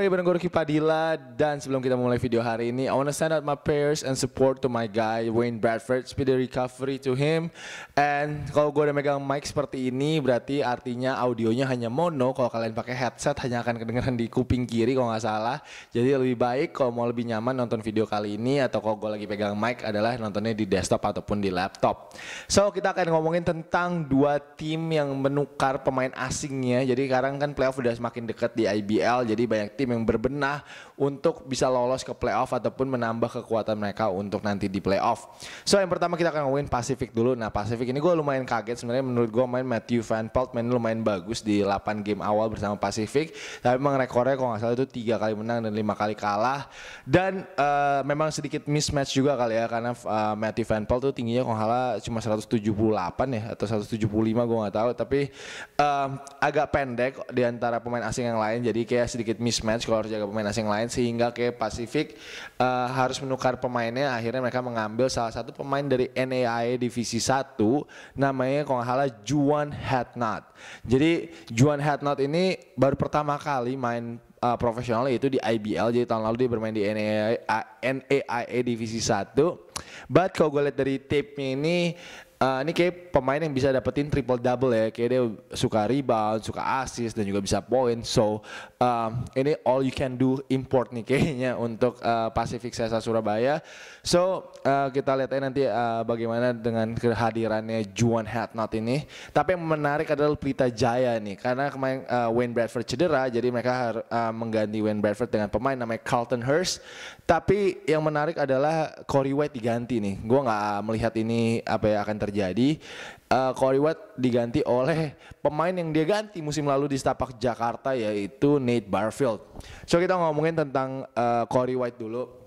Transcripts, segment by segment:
Saya bareng-guru Kipadila. dan sebelum kita mulai video hari ini, I wanna send out my prayers and support to my guy Wayne Bradford, speedy recovery to him. And kalau gue udah megang mic seperti ini, berarti artinya audionya hanya mono. Kalau kalian pakai headset hanya akan kedengeran di kuping kiri kalau nggak salah. Jadi lebih baik kalau mau lebih nyaman nonton video kali ini atau kalau gue lagi pegang mic adalah nontonnya di desktop ataupun di laptop. So kita akan ngomongin tentang dua tim yang menukar pemain asingnya. Jadi sekarang kan playoff udah semakin dekat di IBL, jadi banyak tim tim yang berbenah untuk bisa lolos ke playoff ataupun menambah kekuatan mereka untuk nanti di playoff. So yang pertama kita akan ngomongin Pacific dulu. Nah Pacific ini gue lumayan kaget sebenarnya menurut gue main Matthew Van Pelt main lumayan bagus di 8 game awal bersama Pacific. Tapi memang rekornya kalau nggak salah itu tiga kali menang dan lima kali kalah. Dan uh, memang sedikit mismatch juga kali ya karena uh, Matthew Van Pelt tuh tingginya kalau nggak salah cuma 178 ya atau 175 gue nggak tahu. Tapi uh, agak pendek di antara pemain asing yang lain jadi kayak sedikit mismatch juga harus jaga pemain asing lain sehingga ke Pasifik uh, eh, harus menukar pemainnya akhirnya mereka mengambil salah satu pemain dari NAIA divisi 1 namanya kalau nggak salah Juan Hatnot. Jadi Juan Hatnot ini baru pertama kali main uh, profesional itu di IBL jadi tahun lalu dia bermain di NAIA, NAIA divisi 1 but kalau gue lihat dari tape ini uh, ini kayak pemain yang bisa dapetin triple double ya kayak dia suka rebound suka assist dan juga bisa point. so um, ini all you can do import nih kayaknya untuk uh, Pacific Sesa Surabaya so uh, kita lihat aja nanti uh, bagaimana dengan kehadirannya Juan Hatnot ini tapi yang menarik adalah Pelita Jaya nih karena kemarin uh, Wayne Bradford cedera jadi mereka uh, mengganti Wayne Bradford dengan pemain namanya Carlton Hurst tapi yang menarik adalah Corey White diganti nih gue nggak melihat ini apa yang akan terjadi terjadi uh, Corey Watt diganti oleh pemain yang dia ganti musim lalu di Setapak Jakarta yaitu Nate Barfield. So kita ngomongin tentang uh, Corey White dulu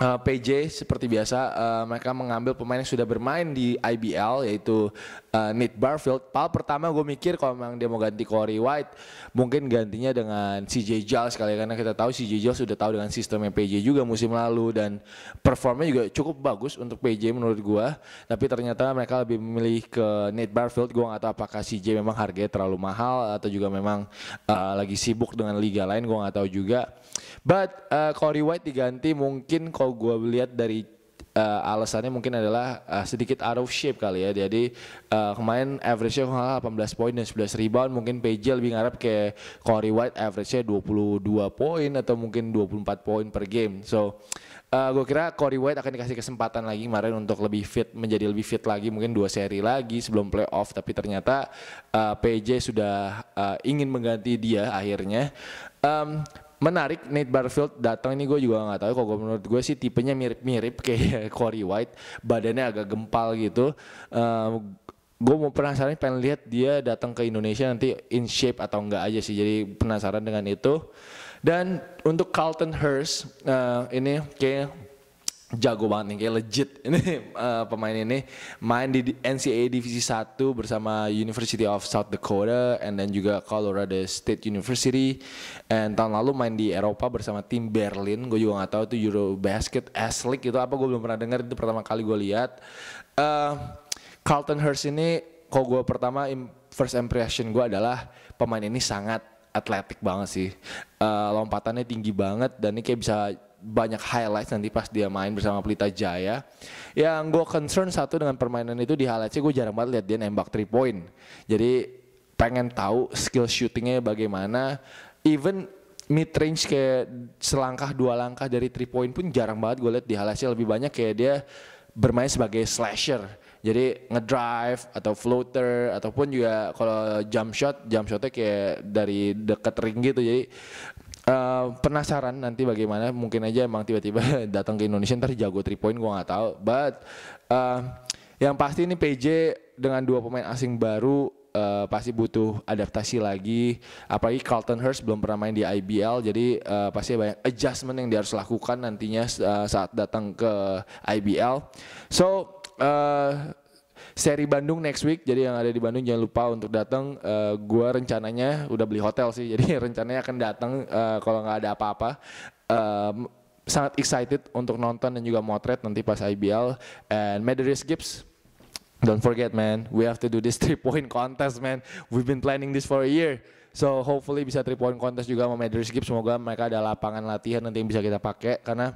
uh, eh, PJ seperti biasa uh, mereka mengambil pemain yang sudah bermain di IBL yaitu uh, Nate Barfield. Pal pertama gue mikir kalau memang dia mau ganti Corey White mungkin gantinya dengan CJ Giles kali ya, karena kita tahu CJ Giles sudah tahu dengan sistemnya PJ juga musim lalu dan performnya juga cukup bagus untuk PJ menurut gue. Tapi ternyata mereka lebih memilih ke Nate Barfield. Gue nggak tahu apakah CJ memang harganya terlalu mahal atau juga memang uh, lagi sibuk dengan liga lain. Gue nggak tahu juga. But uh, Corey White diganti mungkin kalau gue lihat dari uh, alasannya mungkin adalah uh, sedikit out of shape kali ya. Jadi uh, kemarin average-nya 18 poin dan 11 rebound, mungkin PJ lebih ngarep kayak Corey White average-nya 22 poin atau mungkin 24 poin per game. So uh, gue kira Corey White akan dikasih kesempatan lagi kemarin untuk lebih fit, menjadi lebih fit lagi mungkin dua seri lagi sebelum playoff. Tapi ternyata uh, PJ sudah uh, ingin mengganti dia akhirnya. Um, menarik Nate Barfield datang ini gue juga nggak tahu ya, kok menurut gue sih tipenya mirip-mirip kayak Corey White badannya agak gempal gitu uh, gue mau penasaran pengen lihat dia datang ke Indonesia nanti in shape atau enggak aja sih jadi penasaran dengan itu dan untuk Carlton Hurst uh, ini kayak jago banget nih kayak legit ini uh, pemain ini main di NCAA Divisi 1 bersama University of South Dakota and then juga Colorado State University and tahun lalu main di Eropa bersama tim Berlin gue juga nggak tahu itu Eurobasket S League itu apa gue belum pernah dengar itu pertama kali gue lihat uh, Carlton Hurst ini kok gue pertama first impression gue adalah pemain ini sangat atletik banget sih uh, lompatannya tinggi banget dan ini kayak bisa banyak highlights nanti pas dia main bersama Pelita Jaya. Yang gue concern satu dengan permainan itu di highlightsnya gue jarang banget lihat dia nembak 3 point. Jadi pengen tahu skill shootingnya bagaimana. Even mid range kayak selangkah dua langkah dari 3 point pun jarang banget gue lihat di highlightsnya lebih banyak kayak dia bermain sebagai slasher. Jadi ngedrive atau floater ataupun juga kalau jump shot, jump shotnya kayak dari deket ring gitu. Jadi Uh, penasaran nanti bagaimana mungkin aja emang tiba-tiba datang ke Indonesia ntar jago 3 point gue nggak tahu but uh, yang pasti ini PJ dengan dua pemain asing baru uh, pasti butuh adaptasi lagi apalagi Carlton Hurst belum pernah main di IBL jadi uh, pasti banyak adjustment yang dia harus lakukan nantinya uh, saat datang ke IBL so uh, seri Bandung next week. Jadi yang ada di Bandung jangan lupa untuk datang. Uh, gua rencananya udah beli hotel sih. Jadi rencananya akan datang uh, kalau nggak ada apa-apa. Um, sangat excited untuk nonton dan juga motret nanti pas IBL and Madrid Gibbs don't forget man we have to do this three point contest man we've been planning this for a year so hopefully bisa three point contest juga sama Madrid Gibbs semoga mereka ada lapangan latihan nanti yang bisa kita pakai karena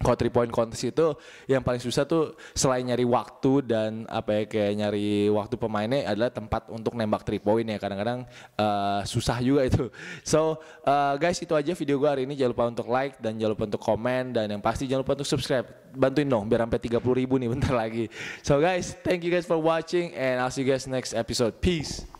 kalau three point contest itu yang paling susah tuh selain nyari waktu dan apa ya kayak nyari waktu pemainnya adalah tempat untuk nembak three point ya kadang-kadang uh, susah juga itu. So uh, guys itu aja video gue hari ini jangan lupa untuk like dan jangan lupa untuk komen dan yang pasti jangan lupa untuk subscribe. Bantuin dong biar sampai 30 ribu nih bentar lagi. So guys thank you guys for watching and I'll see you guys next episode. Peace.